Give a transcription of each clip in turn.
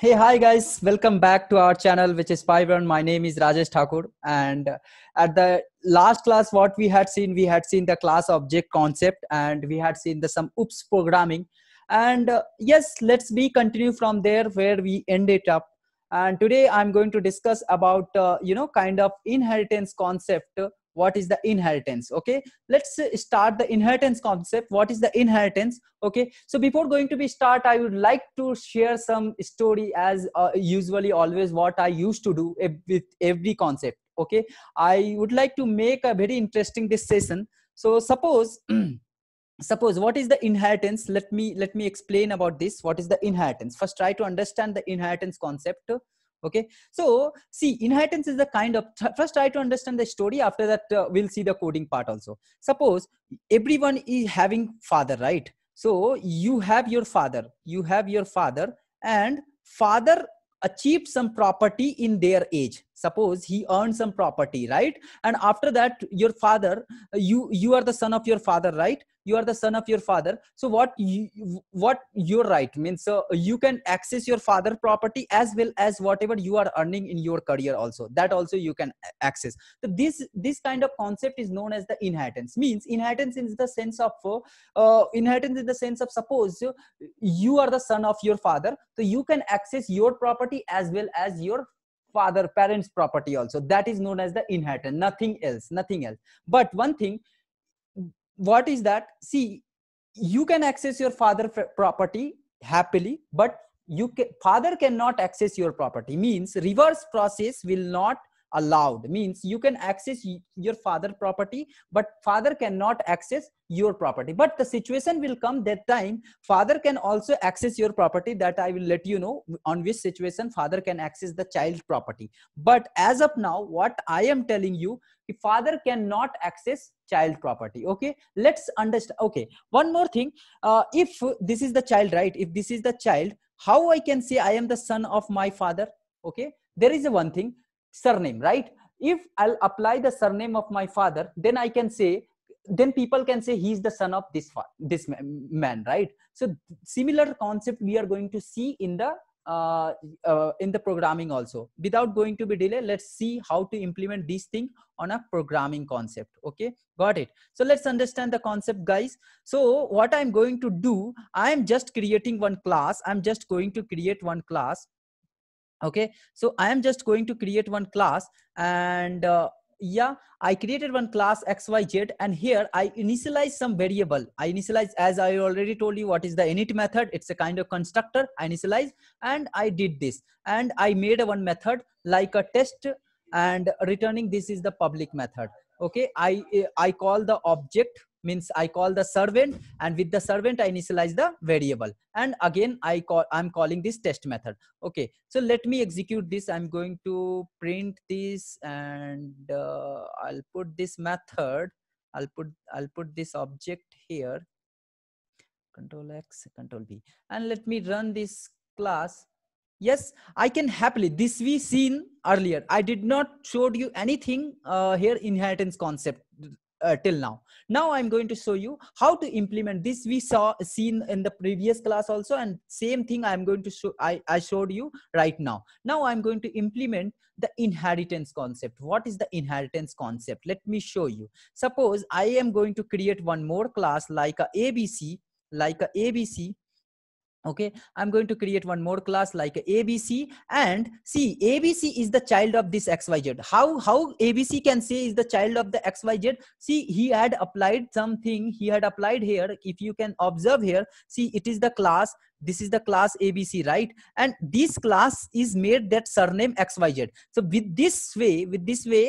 hey hi guys welcome back to our channel which is Pyburn. my name is Rajesh Thakur and at the last class what we had seen we had seen the class object concept and we had seen the some oops programming and uh, yes let's be continue from there where we end it up and today I'm going to discuss about uh, you know kind of inheritance concept what is the inheritance okay let's uh, start the inheritance concept what is the inheritance okay so before going to be start i would like to share some story as uh, usually always what i used to do with every concept okay i would like to make a very interesting this session so suppose suppose what is the inheritance let me let me explain about this what is the inheritance first try to understand the inheritance concept okay so see inheritance is the kind of first try to understand the story after that uh, we'll see the coding part also suppose everyone is having father right so you have your father you have your father and father achieved some property in their age suppose he earned some property right and after that your father uh, you you are the son of your father right you are the son of your father so what you, what your right means so you can access your father property as well as whatever you are earning in your career also that also you can access so this this kind of concept is known as the inheritance means inheritance is the sense of uh, inheritance in the sense of suppose you are the son of your father so you can access your property as well as your father parents property also that is known as the inheritance nothing else nothing else but one thing what is that see you can access your father property happily but you can, father cannot access your property means reverse process will not allowed means you can access your father property but father cannot access your property but the situation will come that time father can also access your property that i will let you know on which situation father can access the child property but as of now what i am telling you father cannot access child property okay let's understand okay one more thing uh, if this is the child right if this is the child how i can say i am the son of my father okay there is one thing surname right if i'll apply the surname of my father then i can say then people can say he's the son of this this man right so similar concept we are going to see in the uh, uh, in the programming also without going to be delay let's see how to implement this thing on a programming concept okay got it so let's understand the concept guys so what i'm going to do i'm just creating one class i'm just going to create one class okay so i am just going to create one class and uh, yeah i created one class xyz and here i initialize some variable i initialize as i already told you what is the init method it's a kind of constructor i initialize and i did this and i made one method like a test and returning this is the public method okay i i call the object means I call the servant and with the servant I initialize the variable and again I call I'm calling this test method okay so let me execute this I'm going to print this and uh, I'll put this method I'll put I'll put this object here control X control V and let me run this class yes I can happily this we seen earlier I did not showed you anything uh, here inheritance concept uh, till now now i'm going to show you how to implement this we saw seen in the previous class also and same thing i'm going to show i i showed you right now now i'm going to implement the inheritance concept what is the inheritance concept let me show you suppose i am going to create one more class like a abc like a abc okay i'm going to create one more class like abc and see abc is the child of this xyz how how abc can say is the child of the xyz see he had applied something he had applied here if you can observe here see it is the class this is the class abc right and this class is made that surname xyz so with this way with this way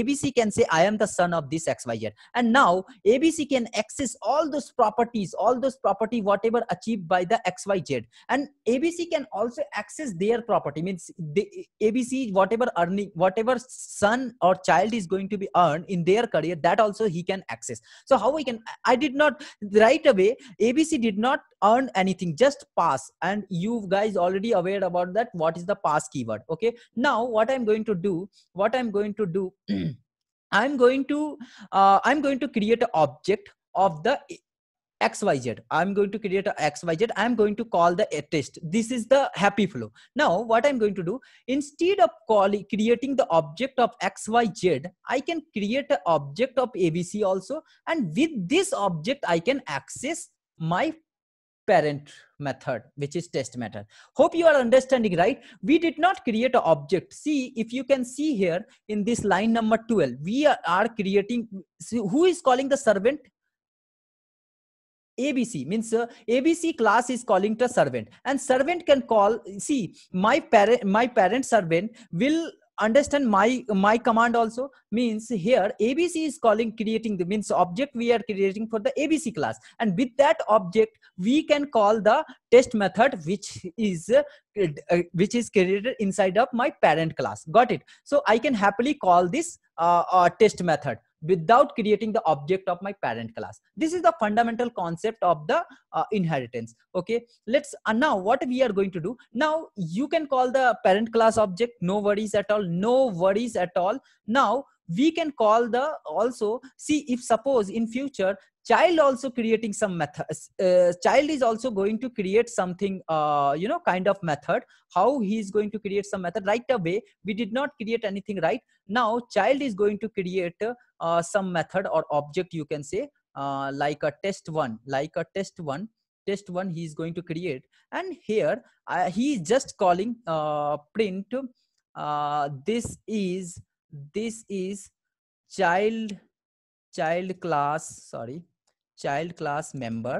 abc can say i am the son of this xyz and now abc can access all those properties all those property whatever achieved by the xyz and abc can also access their property means the abc whatever earning whatever son or child is going to be earned in their career that also he can access so how we can i did not right away abc did not earn anything just pass and you guys already aware about that what is the pass keyword okay now what i'm going to do what i'm going to do i'm going to uh, i'm going to create an object of the xyz i'm going to create a xyz i'm going to call the test this is the happy flow now what i'm going to do instead of calling creating the object of xyz i can create an object of abc also and with this object i can access my parent method which is test method hope you are understanding right we did not create an object see if you can see here in this line number 12 we are, are creating see, who is calling the servant abc means uh, abc class is calling to servant and servant can call see my parent my parent servant will understand my my command also means here abc is calling creating the means object we are creating for the abc class and with that object we can call the test method which is uh, uh, which is created inside of my parent class got it so i can happily call this uh, uh test method without creating the object of my parent class this is the fundamental concept of the uh, inheritance okay let's uh, now what we are going to do now you can call the parent class object no worries at all no worries at all now we can call the also see if suppose in future child also creating some method uh, child is also going to create something uh, you know kind of method how he is going to create some method right away we did not create anything right now child is going to create uh, some method or object you can say uh, like a test one like a test one test one he is going to create and here uh, he is just calling uh, print this is this is child child class sorry child class member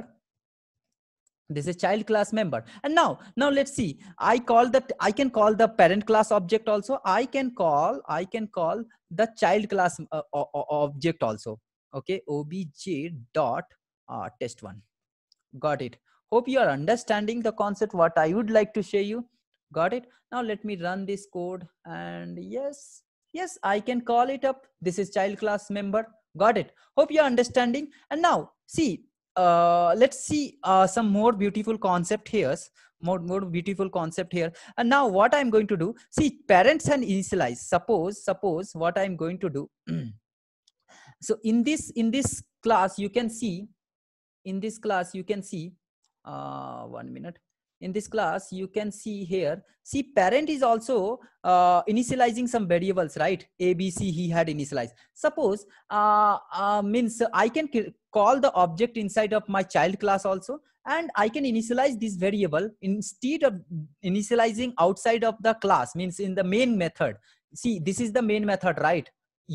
this is child class member and now now let's see i call that i can call the parent class object also i can call i can call the child class uh, object also okay obj dot uh, test one got it hope you are understanding the concept what i would like to show you got it now let me run this code and yes yes i can call it up this is child class member got it hope you're understanding and now see uh, let's see uh, some more beautiful concept here more, more beautiful concept here and now what i'm going to do see parents and initialize suppose suppose what i'm going to do so in this in this class you can see in this class you can see uh, one minute in this class you can see here see parent is also uh, initializing some variables right abc he had initialized suppose uh, uh, means i can call the object inside of my child class also and i can initialize this variable instead of initializing outside of the class means in the main method see this is the main method right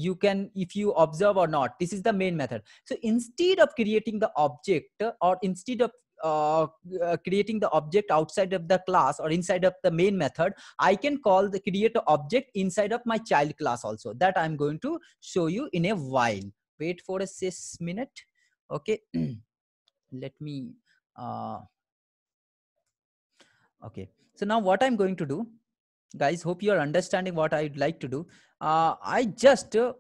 you can if you observe or not this is the main method so instead of creating the object or instead of uh, uh, creating the object outside of the class or inside of the main method, I can call the create object inside of my child class also that I'm going to show you in a while. Wait for a six minute. Okay. Let me, uh, okay. So now what I'm going to do, guys, hope you're understanding what I'd like to do. Uh, I just, uh,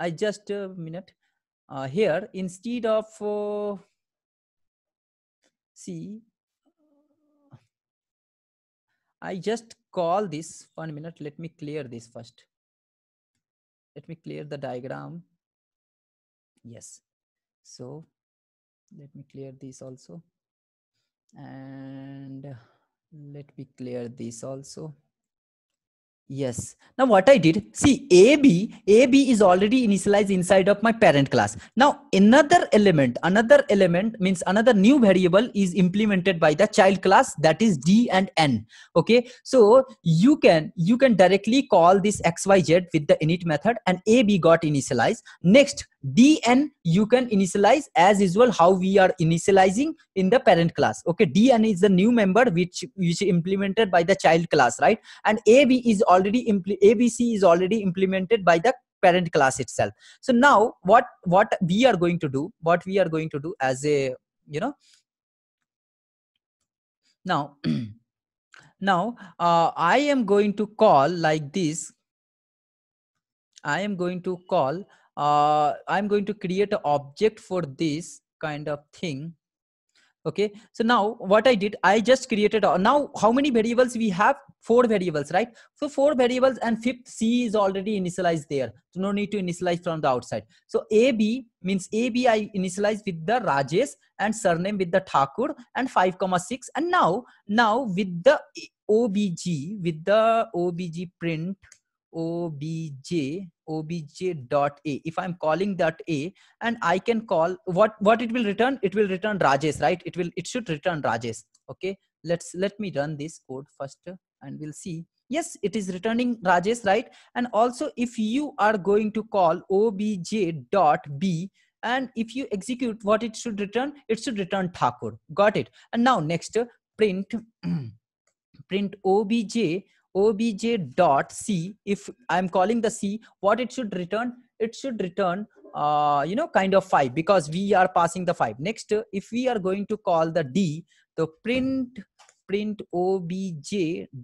I just a uh, minute uh, here, instead of, uh, see I just call this one minute let me clear this first let me clear the diagram yes so let me clear this also and let me clear this also Yes. Now what I did, see AB, AB is already initialized inside of my parent class. Now another element, another element means another new variable is implemented by the child class that is D and N. Okay. So you can, you can directly call this XYZ with the init method and AB got initialized. Next, dn you can initialize as usual how we are initializing in the parent class okay dn is the new member which which implemented by the child class right and ab is already abc is already implemented by the parent class itself so now what what we are going to do what we are going to do as a you know now now uh, i am going to call like this i am going to call uh, I'm going to create an object for this kind of thing. Okay, so now what I did, I just created, a, now how many variables we have? Four variables, right? So four variables and fifth C is already initialized there. So no need to initialize from the outside. So AB means AB I with the Rajesh and surname with the Thakur and 5 comma 6. And now, now with the OBG, with the OBG print, obj obj dot a if i'm calling that a and i can call what what it will return it will return rajesh right it will it should return rajesh okay let's let me run this code first and we'll see yes it is returning rajesh right and also if you are going to call obj dot b and if you execute what it should return it should return thakur got it and now next print print obj obj dot c if i'm calling the c what it should return it should return uh, you know kind of 5 because we are passing the 5 next if we are going to call the d the print print obj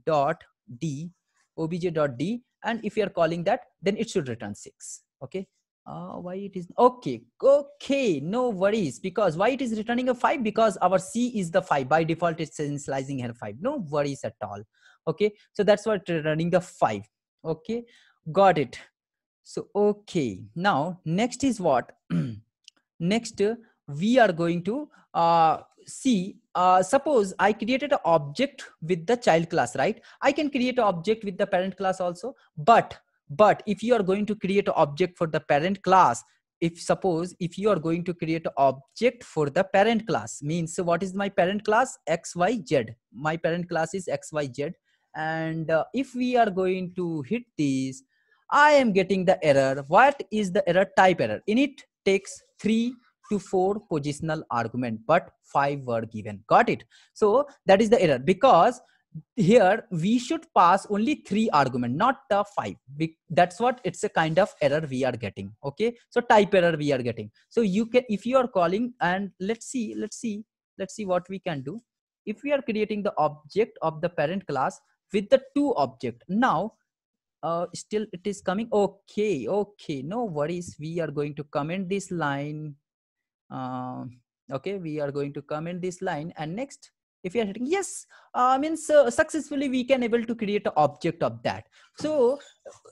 dot d obj dot d and if you are calling that then it should return 6 okay uh, why it is okay okay no worries because why it is returning a 5 because our c is the 5 by default it's initializing here 5 no worries at all okay so that's what running the 5 okay got it so okay now next is what next uh, we are going to uh, see uh, suppose I created an object with the child class, right? I can create an object with the parent class also, but but if you are going to create an object for the parent class, if suppose if you are going to create an object for the parent class means so what is my parent class xyz my parent class is xyz and uh, if we are going to hit these i am getting the error what is the error type error in it takes 3 to 4 positional argument but 5 were given got it so that is the error because here we should pass only three argument not the five that's what it's a kind of error we are getting okay so type error we are getting so you can if you are calling and let's see let's see let's see what we can do if we are creating the object of the parent class with the two object now uh, still it is coming okay okay no worries we are going to comment this line uh, okay we are going to comment this line and next if you are hitting yes uh, means uh, successfully we can able to create an object of that so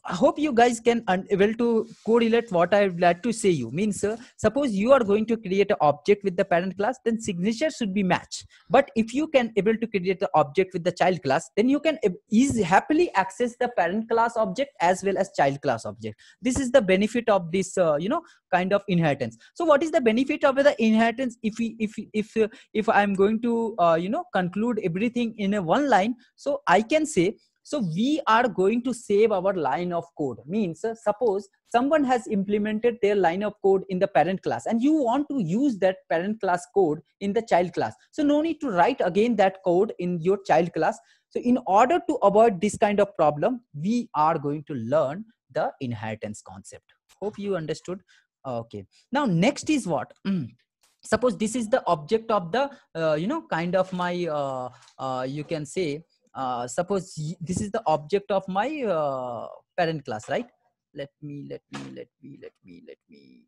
I hope you guys can able to correlate what I would like to say you means uh, suppose you are going to create an object with the parent class then signature should be match but if you can able to create the object with the child class then you can easily happily access the parent class object as well as child class object this is the benefit of this uh, you know kind of inheritance so what is the benefit of the inheritance if we, if if uh, if I'm going to uh, you know conclude everything in a one line so I can say so we are going to save our line of code. Means uh, suppose someone has implemented their line of code in the parent class and you want to use that parent class code in the child class. So no need to write again that code in your child class. So in order to avoid this kind of problem, we are going to learn the inheritance concept. Hope you understood. Okay. Now next is what? Mm suppose this is the object of the uh, you know kind of my uh, uh, you can say uh, suppose this is the object of my uh, parent class right let me let me let me let me let me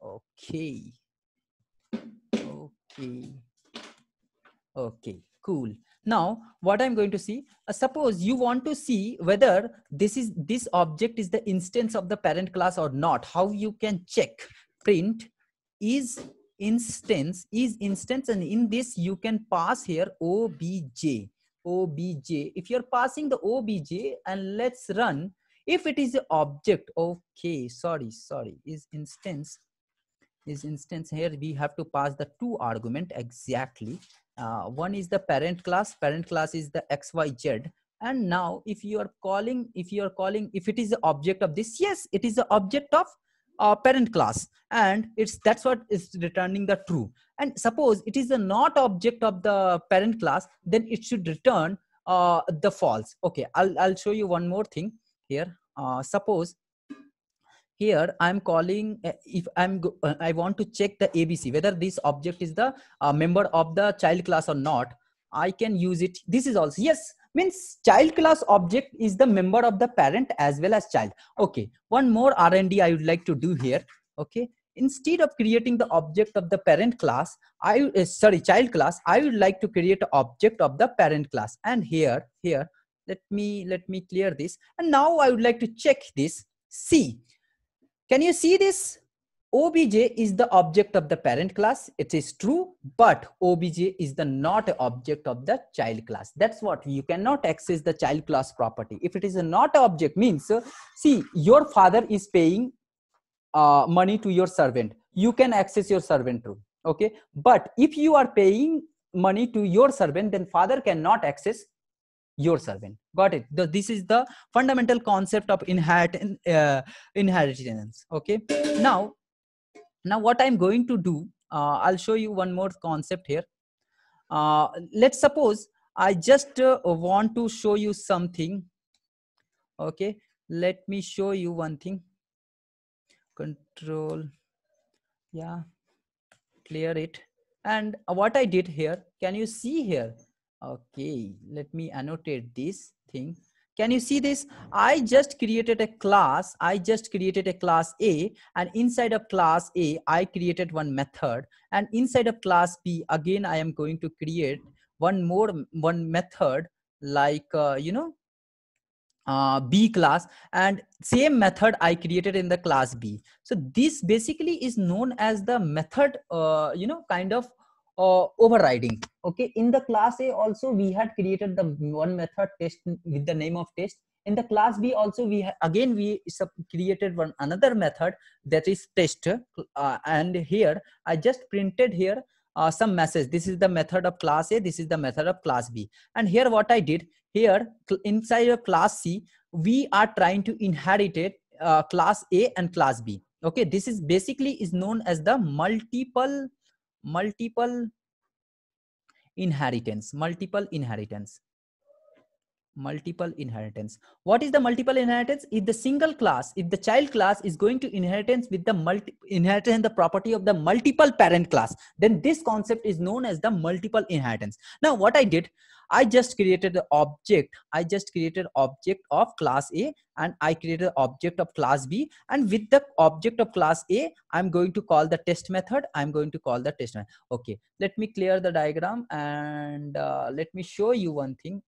okay okay okay cool now what i'm going to see uh, suppose you want to see whether this is this object is the instance of the parent class or not how you can check print is instance is instance and in this you can pass here obj obj if you're passing the obj and let's run if it is the object okay sorry sorry is instance is instance here we have to pass the two argument exactly uh, one is the parent class parent class is the xyz and now if you are calling if you are calling if it is the object of this yes it is the object of uh, parent class and it's that's what is returning the true and suppose it is a not object of the parent class then it should return uh, the false okay I'll, I'll show you one more thing here uh, suppose here i'm calling uh, if i'm uh, i want to check the abc whether this object is the uh, member of the child class or not i can use it this is also yes means child class object is the member of the parent as well as child okay one more r&d i would like to do here okay instead of creating the object of the parent class i uh, sorry child class i would like to create object of the parent class and here here let me let me clear this and now i would like to check this See, can you see this obj is the object of the parent class it is true but obj is the not object of the child class that's what you cannot access the child class property if it is a not object means uh, see your father is paying uh, money to your servant you can access your servant room okay but if you are paying money to your servant then father cannot access your servant got it the, this is the fundamental concept of inherit, uh, inheritance okay now now what I'm going to do, uh, I'll show you one more concept here. Uh, let's suppose I just uh, want to show you something. Okay, let me show you one thing. Control, yeah, clear it. And what I did here, can you see here? Okay, let me annotate this thing. Can you see this? I just created a class. I just created a class A and inside of class A, I created one method and inside of class B, again, I am going to create one more, one method like, uh, you know, uh, B class and same method I created in the class B. So this basically is known as the method, uh, you know, kind of uh, overriding okay in the class a also we had created the one method test with the name of test in the class b also we again we created one another method that is test uh, and here i just printed here uh, some message this is the method of class a this is the method of class b and here what i did here inside of class c we are trying to inherit it, uh, class a and class b okay this is basically is known as the multiple multiple inheritance multiple inheritance multiple inheritance what is the multiple inheritance if the single class if the child class is going to inheritance with the multi inheritance the property of the multiple parent class then this concept is known as the multiple inheritance now what i did I just created the object. I just created object of class A and I created object of class B. And with the object of class A, I'm going to call the test method. I'm going to call the test method. Okay, let me clear the diagram and uh, let me show you one thing.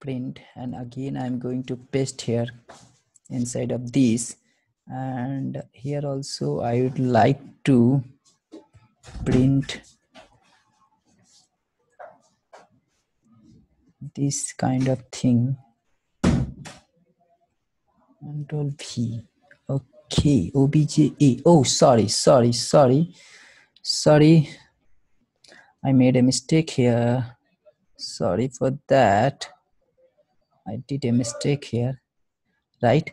Print and again, I'm going to paste here inside of these and here also I would like to print this kind of thing control p okay obje oh sorry sorry sorry sorry i made a mistake here sorry for that i did a mistake here right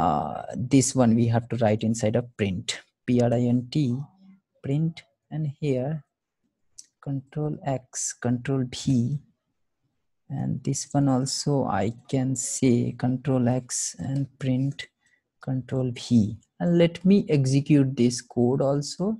uh, this one we have to write inside a print p-r-i-n-t print and here control x control p and this one also I can say control X and print control V and let me execute this code also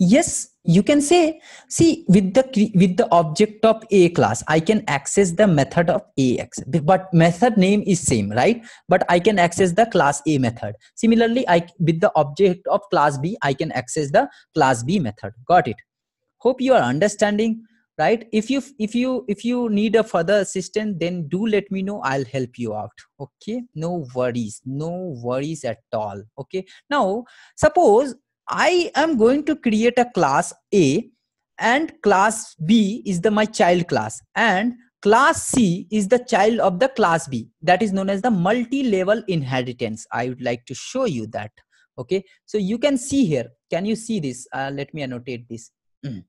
yes you can say see with the with the object of a class i can access the method of ax but method name is same right but i can access the class a method similarly i with the object of class b i can access the class b method got it hope you are understanding right if you if you if you need a further assistance then do let me know i'll help you out okay no worries no worries at all okay now suppose i am going to create a class a and class b is the my child class and class c is the child of the class b that is known as the multi-level inheritance i would like to show you that okay so you can see here can you see this uh, let me annotate this mm.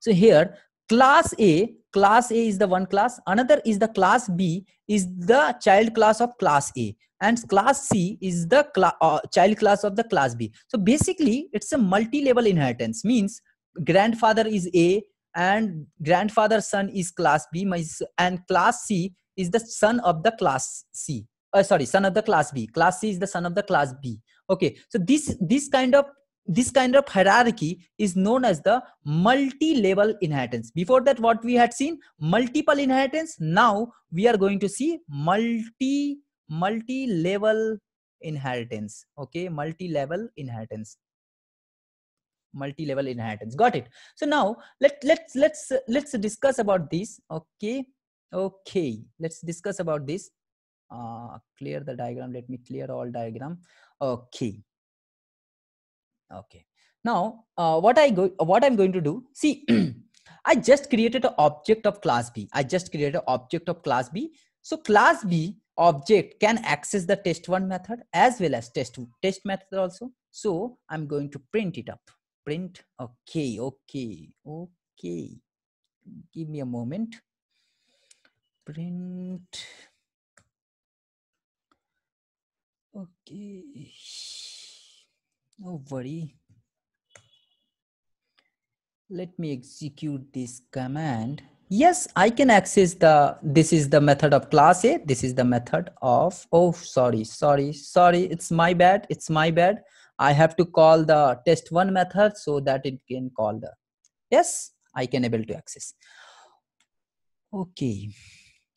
so here class a class a is the one class another is the class b is the child class of class a and class c is the cl uh, child class of the class b so basically it's a multi-level inheritance means grandfather is a and grandfather son is class b and class c is the son of the class c uh, sorry son of the class b class c is the son of the class b okay so this this kind of this kind of hierarchy is known as the multi-level inheritance before that what we had seen multiple inheritance now we are going to see multi multi-level inheritance okay multi-level inheritance multi-level inheritance got it so now let let's let's let's discuss about this okay okay let's discuss about this uh clear the diagram let me clear all diagram okay okay now uh, what i go what i'm going to do see i just created an object of class b i just created an object of class b so class b object can access the test one method as well as test two test method also so i'm going to print it up print okay okay okay give me a moment print okay no worry. Let me execute this command. Yes, I can access the, this is the method of class A. This is the method of, oh, sorry, sorry, sorry. It's my bad. It's my bad. I have to call the test one method so that it can call the, yes, I can able to access. Okay.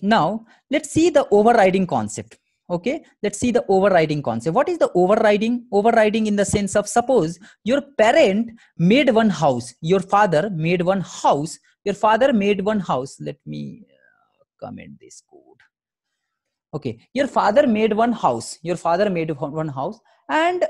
Now let's see the overriding concept okay let's see the overriding concept what is the overriding overriding in the sense of suppose your parent made one house your father made one house your father made one house let me uh, comment this code okay your father made one house your father made one house and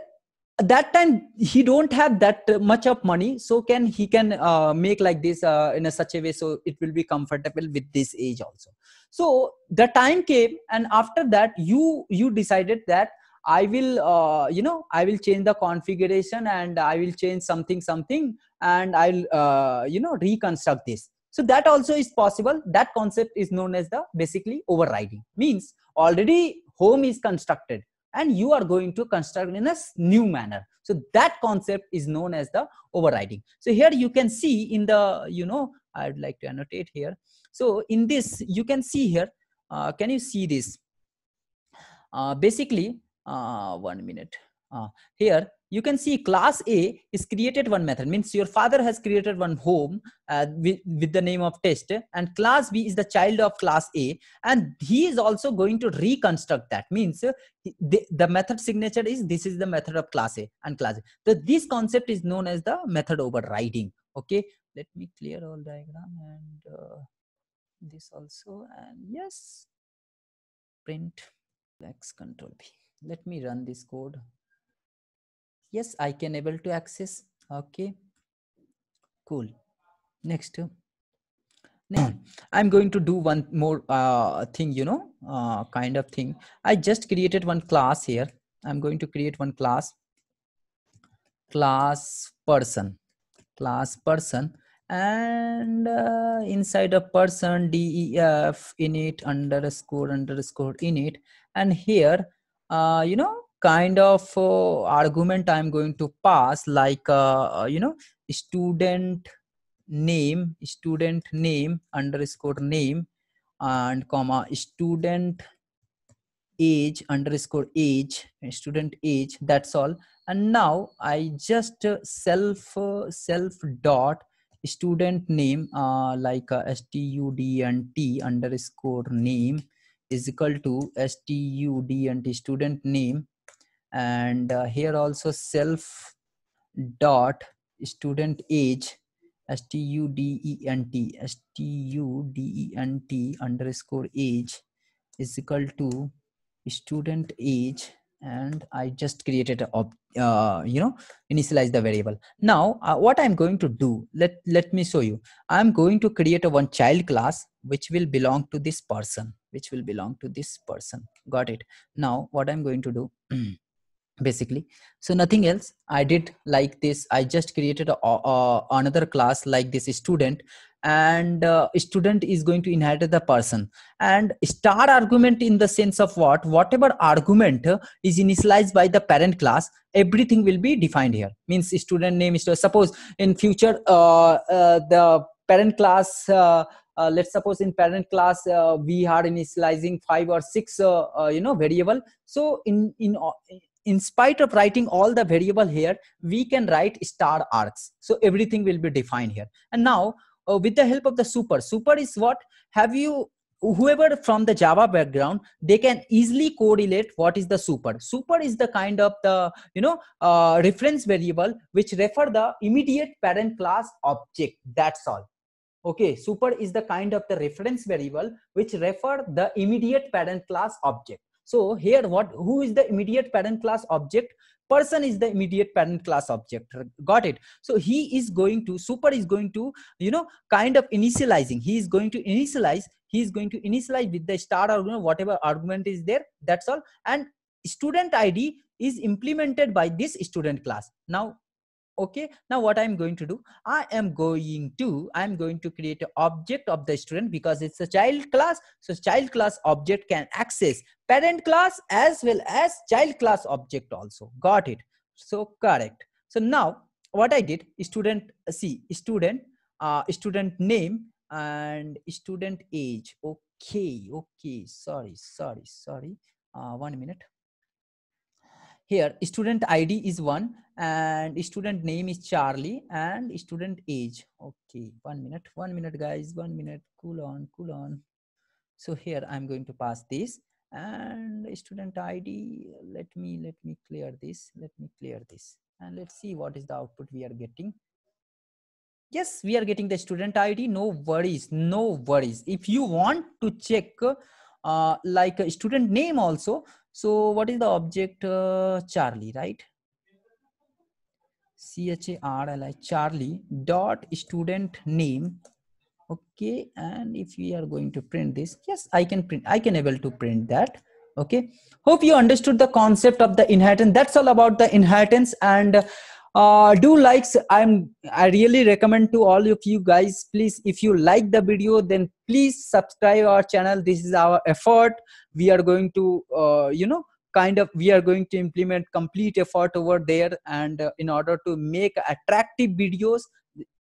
that time he don't have that much of money so can he can uh, make like this uh, in a such a way so it will be comfortable with this age also so the time came and after that you you decided that i will uh, you know i will change the configuration and i will change something something and i'll uh, you know reconstruct this so that also is possible that concept is known as the basically overriding means already home is constructed and you are going to construct in a new manner so that concept is known as the overriding so here you can see in the you know i'd like to annotate here so in this, you can see here, uh, can you see this? Uh, basically, uh, one minute. Uh, here, you can see class A is created one method, means your father has created one home uh, with, with the name of test and class B is the child of class A and he is also going to reconstruct that, means uh, the, the method signature is this is the method of class A and class A. So this concept is known as the method overriding. Okay, let me clear all diagram and this also and yes print x control p let me run this code yes i can able to access okay cool next now i'm going to do one more uh, thing you know uh, kind of thing i just created one class here i'm going to create one class class person class person and uh, inside a person def init underscore underscore init and here uh, you know kind of uh, argument i'm going to pass like uh, uh, you know student name student name underscore name and comma student age underscore age student age that's all and now i just uh, self self dot student name uh, like uh, student underscore name is equal to student student name and uh, here also self dot student age student student underscore age is equal to student age and I just created a, uh, you know, initialize the variable. Now, uh, what I'm going to do, let, let me show you. I'm going to create a one child class, which will belong to this person, which will belong to this person. Got it. Now, what I'm going to do, basically so nothing else i did like this i just created a, a, another class like this student and uh, student is going to inherit the person and star argument in the sense of what whatever argument is initialized by the parent class everything will be defined here means student name is suppose in future uh, uh, the parent class uh, uh, let's suppose in parent class uh, we are initializing five or six uh, uh you know variable so in in uh, in spite of writing all the variable here, we can write star arcs. So everything will be defined here. And now uh, with the help of the super, super is what have you whoever from the java background they can easily correlate what is the super super is the kind of the you know uh, reference variable which refer the immediate parent class object that's all okay super is the kind of the reference variable which refer the immediate parent class object so here what, who is the immediate parent class object? Person is the immediate parent class object. Got it. So he is going to, super is going to, you know, kind of initializing. He is going to initialize. He is going to initialize with the star argument, whatever argument is there. That's all. And student ID is implemented by this student class. Now okay now what i'm going to do i am going to i'm going to create an object of the student because it's a child class so child class object can access parent class as well as child class object also got it so correct so now what i did student see student uh, student name and student age okay okay sorry sorry sorry uh, one minute here student id is one and student name is charlie and student age okay one minute one minute guys one minute cool on cool on so here i'm going to pass this and student id let me let me clear this let me clear this and let's see what is the output we are getting yes we are getting the student id no worries no worries if you want to check uh, like a student name also. So what is the object uh, Charlie, right? C H A R L I Charlie dot student name. Okay, and if we are going to print this, yes, I can print. I can able to print that okay hope you understood the concept of the inheritance that's all about the inheritance and uh, do likes i'm i really recommend to all of you guys please if you like the video then please subscribe our channel this is our effort we are going to uh, you know kind of we are going to implement complete effort over there and uh, in order to make attractive videos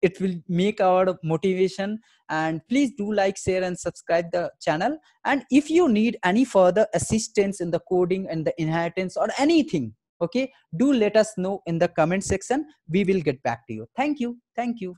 it will make our motivation and please do like share and subscribe the channel and if you need any further assistance in the coding and the inheritance or anything okay do let us know in the comment section we will get back to you thank you thank you